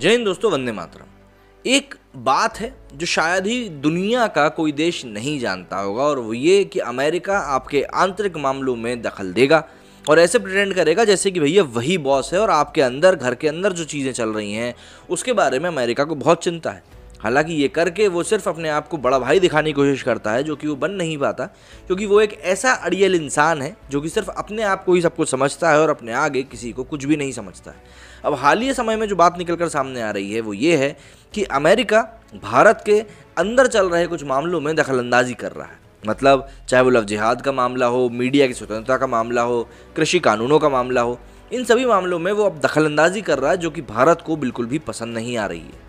जय हिंद दोस्तों वंदे मातरम एक बात है जो शायद ही दुनिया का कोई देश नहीं जानता होगा और वो ये कि अमेरिका आपके आंतरिक मामलों में दखल देगा और ऐसे प्रिटेंड करेगा जैसे कि भैया वही बॉस है और आपके अंदर घर के अंदर जो चीज़ें चल रही हैं उसके बारे में अमेरिका को बहुत चिंता है हालांकि ये करके वो सिर्फ अपने आप को बड़ा भाई दिखाने की कोशिश करता है जो कि वो बन नहीं पाता क्योंकि वो एक ऐसा अड़ियल इंसान है जो कि सिर्फ अपने आप को ही सब कुछ समझता है और अपने आगे किसी को कुछ भी नहीं समझता है अब हालिया समय में जो बात निकल कर सामने आ रही है वो ये है कि अमेरिका भारत के अंदर चल रहे कुछ मामलों में दखलंदाजी कर रहा है मतलब चाहे वो लव जिहाद का मामला हो मीडिया की स्वतंत्रता का मामला हो कृषि कानूनों का मामला हो इन सभी मामलों में वो अब दखलंदाजी कर रहा है जो कि भारत को बिल्कुल भी पसंद नहीं आ रही है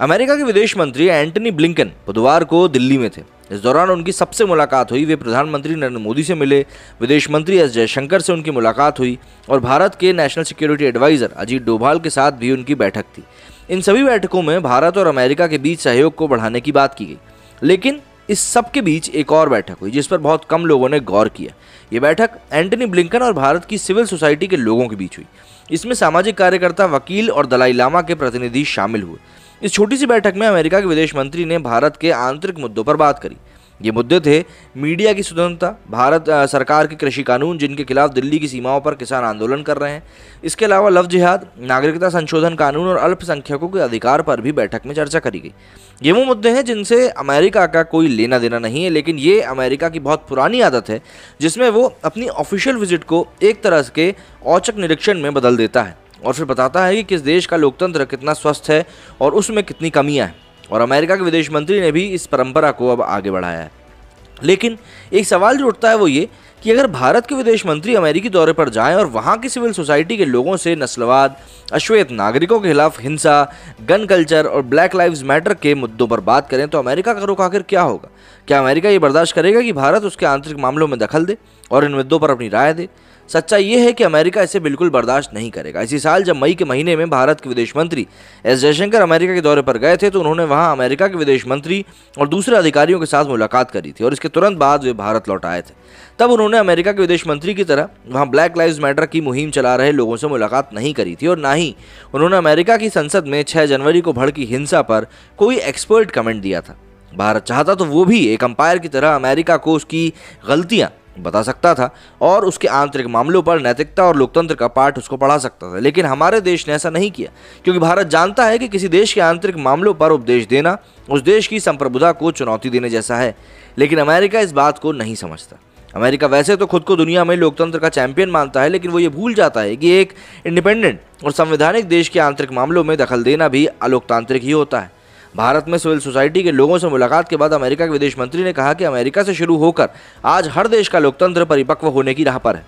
अमेरिका के विदेश मंत्री एंटनी ब्लिंकन बुधवार को दिल्ली में थे इस दौरान उनकी सबसे मुलाकात हुई वे प्रधानमंत्री नरेंद्र मोदी से मिले विदेश मंत्री एस जयशंकर से उनकी मुलाकात हुई और भारत के national security adviser Ajit Doval के साथ भी उनकी बैठक थी इन सभी बैठकों में भारत और अमेरिका के बीच सहयोग को बढ़ाने की बात की गई लेकिन इस सब के बीच एक और बैठक हुई जिस पर बहुत कम लोगों ने गौर किया ये बैठक एंटनी ब्लिंकन और भारत की सिविल सोसाइटी के लोगों के बीच हुई इसमें सामाजिक कार्यकर्ता वकील और दलाई लामा के प्रतिनिधि शामिल हुए इस छोटी सी बैठक में अमेरिका के विदेश मंत्री ने भारत के आंतरिक मुद्दों पर बात करी ये मुद्दे थे मीडिया की स्वतंत्रता भारत आ, सरकार के कृषि कानून जिनके खिलाफ दिल्ली की सीमाओं पर किसान आंदोलन कर रहे हैं इसके अलावा लव जिहाद नागरिकता संशोधन कानून और अल्पसंख्यकों के अधिकार पर भी बैठक में चर्चा करी गई ये वो मुद्दे हैं जिनसे अमेरिका का कोई लेना देना नहीं है लेकिन ये अमेरिका की बहुत पुरानी आदत है जिसमें वो अपनी ऑफिशियल विजिट को एक तरह के औचक निरीक्षण में बदल देता है और फिर बताता है कि किस देश का लोकतंत्र कितना स्वस्थ है और उसमें कितनी कमियाँ हैं और अमेरिका के विदेश मंत्री ने भी इस परंपरा को अब आगे बढ़ाया है लेकिन एक सवाल जो उठता है वो ये कि अगर भारत के विदेश मंत्री अमेरिकी दौरे पर जाएं और वहां की सिविल सोसाइटी के लोगों से नस्लवाद अश्वेत नागरिकों के खिलाफ हिंसा गन कल्चर और ब्लैक लाइव मैटर के मुद्दों पर बात करें तो अमेरिका का रुख आखिर क्या होगा क्या अमेरिका ये बर्दाश्त करेगा कि भारत उसके आंतरिक मामलों में दखल दे और इन मुद्दों पर अपनी राय दे सच्चाई ये है कि अमेरिका इसे बिल्कुल बर्दाश्त नहीं करेगा इसी साल जब मई के महीने में भारत के विदेश मंत्री एस जयशंकर अमेरिका के दौरे पर गए थे तो उन्होंने वहां अमेरिका के विदेश मंत्री और दूसरे अधिकारियों के साथ मुलाकात करी थी और इसके तुरंत बाद वे भारत लौट आए थे तब उन्होंने उन्होंने अमेरिका के विदेश मंत्री की तरह वहां ब्लैक लाइव मैटर की मुहिम चला रहे लोगों से मुलाकात नहीं करी थी और ना ही उन्होंने अमेरिका की संसद में 6 जनवरी को भड़की हिंसा पर कोई एक्सपर्ट कमेंट दिया था भारत चाहता तो वो भी एक अंपायर की तरह अमेरिका को उसकी गलतियाँ बता सकता था और उसके आंतरिक मामलों पर नैतिकता और लोकतंत्र का पाठ उसको पढ़ा सकता था लेकिन हमारे देश ने ऐसा नहीं किया क्योंकि भारत जानता है कि किसी देश के आंतरिक मामलों पर उपदेश देना उस देश की संप्रभुता को चुनौती देने जैसा है लेकिन अमेरिका इस बात को नहीं समझता अमेरिका वैसे तो खुद को दुनिया में लोकतंत्र का चैंपियन मानता है लेकिन वो ये भूल जाता है कि एक इंडिपेंडेंट और संवैधानिक देश के आंतरिक मामलों में दखल देना भी अलोकतांत्रिक ही होता है भारत में सिविल सोसाइटी के लोगों से मुलाकात के बाद अमेरिका के विदेश मंत्री ने कहा कि अमेरिका से शुरू होकर आज हर देश का लोकतंत्र परिपक्व होने की राह पर है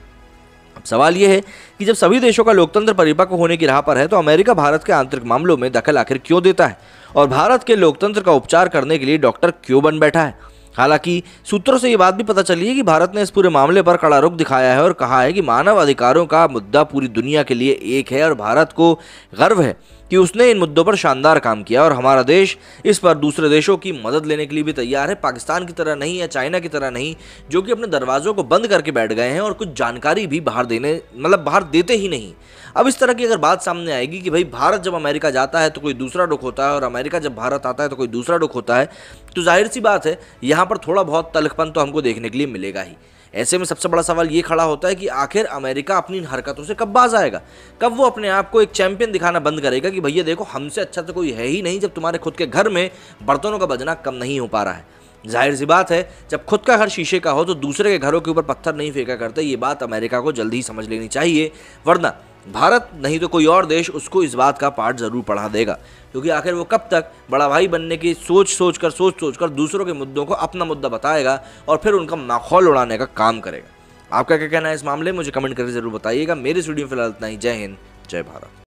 अब सवाल यह है कि जब सभी देशों का लोकतंत्र परिपक्व होने की राह पर है तो अमेरिका भारत के आंतरिक मामलों में दखल आखिर क्यों देता है और भारत के लोकतंत्र का उपचार करने के लिए डॉक्टर क्यों बन बैठा है हालांकि सूत्रों से ये बात भी पता चली है कि भारत ने इस पूरे मामले पर कड़ा रुख दिखाया है और कहा है कि मानव अधिकारों का मुद्दा पूरी दुनिया के लिए एक है और भारत को गर्व है कि उसने इन मुद्दों पर शानदार काम किया और हमारा देश इस पर दूसरे देशों की मदद लेने के लिए भी तैयार है पाकिस्तान की तरह नहीं या चाइना की तरह नहीं जो कि अपने दरवाज़ों को बंद करके बैठ गए हैं और कुछ जानकारी भी बाहर देने मतलब बाहर देते ही नहीं अब इस तरह की अगर बात सामने आएगी कि भाई भारत जब अमेरिका जाता है तो कोई दूसरा रुख होता है और अमेरिका जब भारत आता है तो कोई दूसरा रुख होता है तो जाहिर सी बात है यहाँ पर थोड़ा बहुत तलखपन तो हमको देखने के लिए मिलेगा ही ऐसे में सबसे बड़ा सवाल ये खड़ा होता है कि आखिर अमेरिका अपनी इन हरकतों से कब बाज आएगा कब वो अपने आप को एक चैंपियन दिखाना बंद करेगा कि भैया देखो हमसे अच्छा तो कोई है ही नहीं जब तुम्हारे खुद के घर में बर्तनों का बजना कम नहीं हो पा रहा है जाहिर सी बात है जब खुद का घर शीशे का हो तो दूसरे के घरों के ऊपर पत्थर नहीं फेंका करते ये बात अमेरिका को जल्द ही समझ लेनी चाहिए वरना भारत नहीं तो कोई और देश उसको इस बात का पाठ ज़रूर पढ़ा देगा क्योंकि आखिर वो कब तक बड़ा भाई बनने की सोच सोच कर सोच सोच कर दूसरों के मुद्दों को अपना मुद्दा बताएगा और फिर उनका माखौल उड़ाने का काम करेगा आपका क्या कहना है इस मामले में मुझे कमेंट करके ज़रूर बताइएगा मेरे स्टूडियो में फिलहाल इतना ही जय हिंद जय भारत